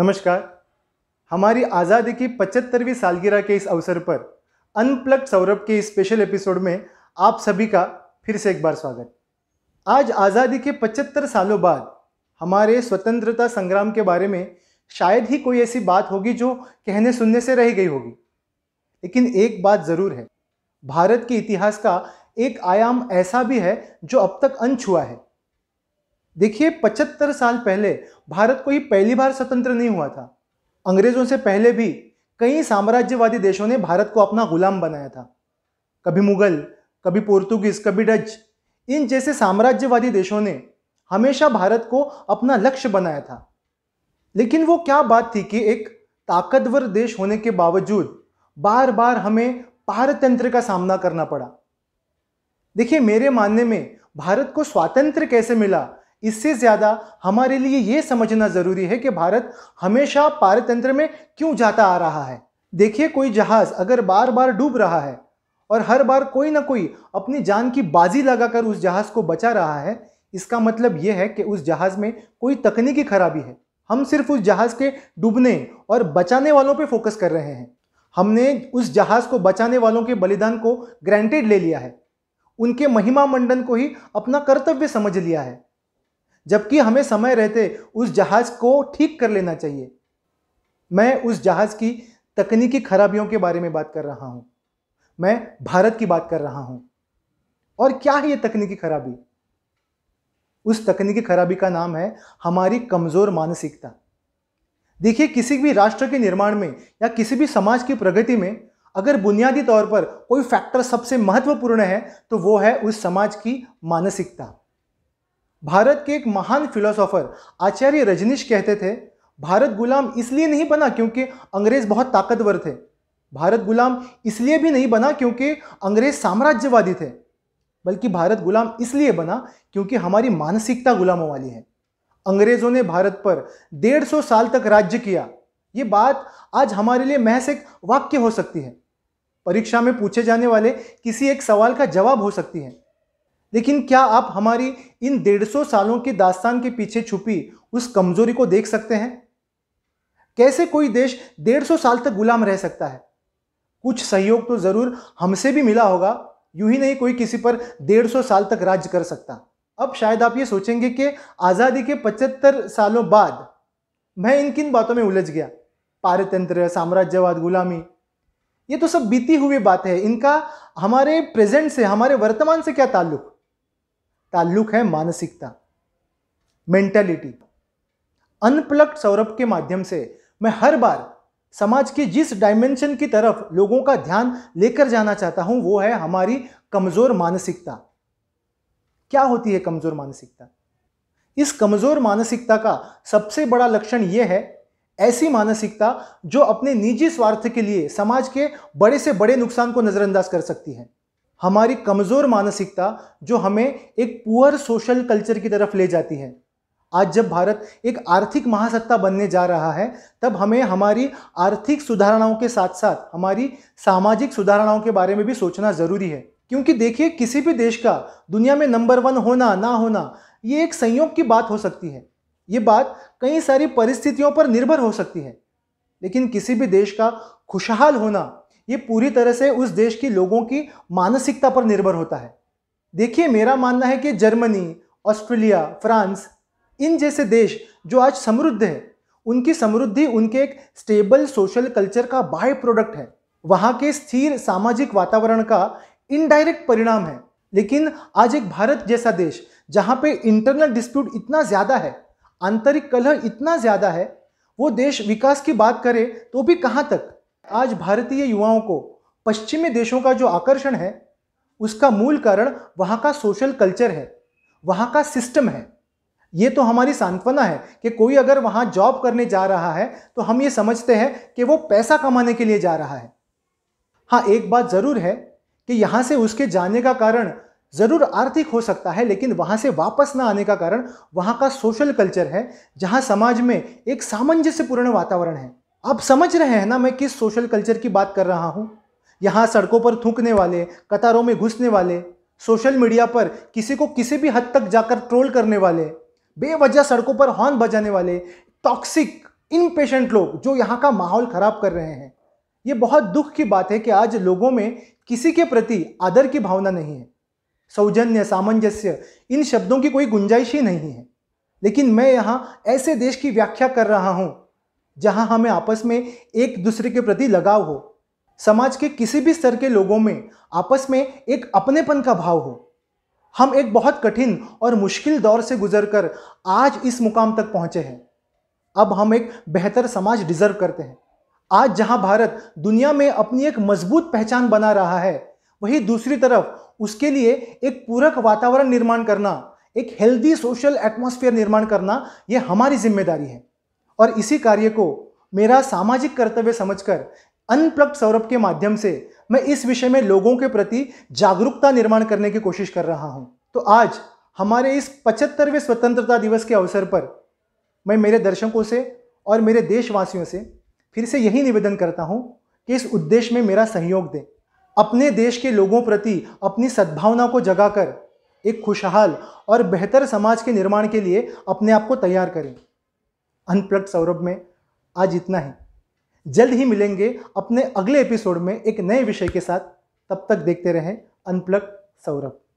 नमस्कार हमारी आज़ादी की पचहत्तरवीं सालगिरह के इस अवसर पर अनप्लग सौरभ के इस स्पेशल एपिसोड में आप सभी का फिर से एक बार स्वागत आज आज़ादी के पचहत्तर सालों बाद हमारे स्वतंत्रता संग्राम के बारे में शायद ही कोई ऐसी बात होगी जो कहने सुनने से रह गई होगी लेकिन एक बात ज़रूर है भारत के इतिहास का एक आयाम ऐसा भी है जो अब तक अनछुआ है देखिए 75 साल पहले भारत को ही पहली बार स्वतंत्र नहीं हुआ था अंग्रेजों से पहले भी कई साम्राज्यवादी देशों ने भारत को अपना गुलाम बनाया था कभी मुगल कभी पोर्तुगीज कभी डच इन जैसे साम्राज्यवादी देशों ने हमेशा भारत को अपना लक्ष्य बनाया था लेकिन वो क्या बात थी कि एक ताकतवर देश होने के बावजूद बार बार हमें पारतंत्र का सामना करना पड़ा देखिए मेरे मानने में भारत को स्वातंत्र कैसे मिला इससे ज़्यादा हमारे लिए ये समझना ज़रूरी है कि भारत हमेशा पारतंत्र में क्यों जाता आ रहा है देखिए कोई जहाज़ अगर बार बार डूब रहा है और हर बार कोई ना कोई अपनी जान की बाजी लगाकर उस जहाज़ को बचा रहा है इसका मतलब ये है कि उस जहाज़ में कोई तकनीकी खराबी है हम सिर्फ उस जहाज़ के डूबने और बचाने वालों पर फोकस कर रहे हैं हमने उस जहाज़ को बचाने वालों के बलिदान को ग्रांटेड ले लिया है उनके महिमा मंडन को ही अपना कर्तव्य समझ लिया है जबकि हमें समय रहते उस जहाज़ को ठीक कर लेना चाहिए मैं उस जहाज़ की तकनीकी खराबियों के बारे में बात कर रहा हूं मैं भारत की बात कर रहा हूं और क्या है ये तकनीकी खराबी उस तकनीकी खराबी का नाम है हमारी कमज़ोर मानसिकता देखिए किसी भी राष्ट्र के निर्माण में या किसी भी समाज की प्रगति में अगर बुनियादी तौर पर कोई फैक्टर सबसे महत्वपूर्ण है तो वो है उस समाज की मानसिकता भारत के एक महान फिलोसोफर आचार्य रजनीश कहते थे भारत गुलाम इसलिए नहीं बना क्योंकि अंग्रेज बहुत ताकतवर थे भारत गुलाम इसलिए भी नहीं बना क्योंकि अंग्रेज साम्राज्यवादी थे बल्कि भारत गुलाम इसलिए बना क्योंकि हमारी मानसिकता गुलामों वाली है अंग्रेजों ने भारत पर डेढ़ सौ साल तक राज्य किया ये बात आज हमारे लिए महस एक वाक्य हो सकती है परीक्षा में पूछे जाने वाले किसी एक सवाल का जवाब हो सकती है लेकिन क्या आप हमारी इन डेढ़ सौ सालों की दास्तान के पीछे छुपी उस कमजोरी को देख सकते हैं कैसे कोई देश डेढ़ सौ साल तक गुलाम रह सकता है कुछ सहयोग तो जरूर हमसे भी मिला होगा यूं ही नहीं कोई किसी पर डेढ़ सौ साल तक राज्य कर सकता अब शायद आप ये सोचेंगे कि आज़ादी के पचहत्तर सालों बाद मैं इन किन बातों में उलझ गया पारतंत्र साम्राज्यवाद गुलामी ये तो सब बीती हुई बातें हैं इनका हमारे प्रेजेंट से हमारे वर्तमान से क्या ताल्लुक़ ताल्लुक है मानसिकता मेंटेलिटी अनप्लग सौरभ के माध्यम से मैं हर बार समाज के जिस डायमेंशन की तरफ लोगों का ध्यान लेकर जाना चाहता हूं वो है हमारी कमजोर मानसिकता क्या होती है कमजोर मानसिकता इस कमजोर मानसिकता का सबसे बड़ा लक्षण यह है ऐसी मानसिकता जो अपने निजी स्वार्थ के लिए समाज के बड़े से बड़े नुकसान को नजरअंदाज कर सकती है हमारी कमज़ोर मानसिकता जो हमें एक पुअर सोशल कल्चर की तरफ ले जाती है आज जब भारत एक आर्थिक महासत्ता बनने जा रहा है तब हमें हमारी आर्थिक सुधारणाओं के साथ साथ हमारी सामाजिक सुधारणाओं के बारे में भी सोचना ज़रूरी है क्योंकि देखिए किसी भी देश का दुनिया में नंबर वन होना ना होना ये एक संयोग की बात हो सकती है ये बात कई सारी परिस्थितियों पर निर्भर हो सकती है लेकिन किसी भी देश का खुशहाल होना ये पूरी तरह से उस देश के लोगों की मानसिकता पर निर्भर होता है देखिए मेरा मानना है कि जर्मनी ऑस्ट्रेलिया फ्रांस इन जैसे देश जो आज समृद्ध है उनकी समृद्धि उनके एक स्टेबल सोशल कल्चर का बाय प्रोडक्ट है वहाँ के स्थिर सामाजिक वातावरण का इनडायरेक्ट परिणाम है लेकिन आज एक भारत जैसा देश जहाँ पे इंटरनल डिस्प्यूट इतना ज़्यादा है आंतरिक कलह इतना ज़्यादा है वो देश विकास की बात करे तो भी कहाँ तक आज भारतीय युवाओं को पश्चिमी देशों का जो आकर्षण है उसका मूल कारण वहाँ का सोशल कल्चर है वहाँ का सिस्टम है ये तो हमारी सांत्वना है कि कोई अगर वहाँ जॉब करने जा रहा है तो हम ये समझते हैं कि वो पैसा कमाने के लिए जा रहा है हाँ एक बात ज़रूर है कि यहाँ से उसके जाने का कारण ज़रूर आर्थिक हो सकता है लेकिन वहाँ से वापस ना आने का कारण वहाँ का सोशल कल्चर है जहाँ समाज में एक सामंजस्यपूर्ण वातावरण है आप समझ रहे हैं ना मैं किस सोशल कल्चर की बात कर रहा हूँ यहाँ सड़कों पर थूकने वाले कतारों में घुसने वाले सोशल मीडिया पर किसी को किसी भी हद तक जाकर ट्रोल करने वाले बेवजह सड़कों पर हॉर्न बजाने वाले टॉक्सिक इनपेशेंट लोग जो यहाँ का माहौल ख़राब कर रहे हैं ये बहुत दुख की बात है कि आज लोगों में किसी के प्रति आदर की भावना नहीं है सौजन्य सामंजस्य इन शब्दों की कोई गुंजाइश ही नहीं है लेकिन मैं यहाँ ऐसे देश की व्याख्या कर रहा हूँ जहां हमें आपस में एक दूसरे के प्रति लगाव हो समाज के किसी भी स्तर के लोगों में आपस में एक अपनेपन का भाव हो हम एक बहुत कठिन और मुश्किल दौर से गुजर कर आज इस मुकाम तक पहुंचे हैं अब हम एक बेहतर समाज डिजर्व करते हैं आज जहां भारत दुनिया में अपनी एक मजबूत पहचान बना रहा है वहीं दूसरी तरफ उसके लिए एक पूरक वातावरण निर्माण करना एक हेल्दी सोशल एटमोस्फियर निर्माण करना यह हमारी जिम्मेदारी है और इसी कार्य को मेरा सामाजिक कर्तव्य समझकर अनप्लग सौरभ के माध्यम से मैं इस विषय में लोगों के प्रति जागरूकता निर्माण करने की कोशिश कर रहा हूँ तो आज हमारे इस पचहत्तरवें स्वतंत्रता दिवस के अवसर पर मैं मेरे दर्शकों से और मेरे देशवासियों से फिर से यही निवेदन करता हूँ कि इस उद्देश्य में मेरा सहयोग दें अपने देश के लोगों प्रति अपनी सद्भावना को जगाकर एक खुशहाल और बेहतर समाज के निर्माण के लिए अपने आप को तैयार करें अनप्लग सौरभ में आज इतना ही जल्द ही मिलेंगे अपने अगले एपिसोड में एक नए विषय के साथ तब तक देखते रहें अनप्लग सौरभ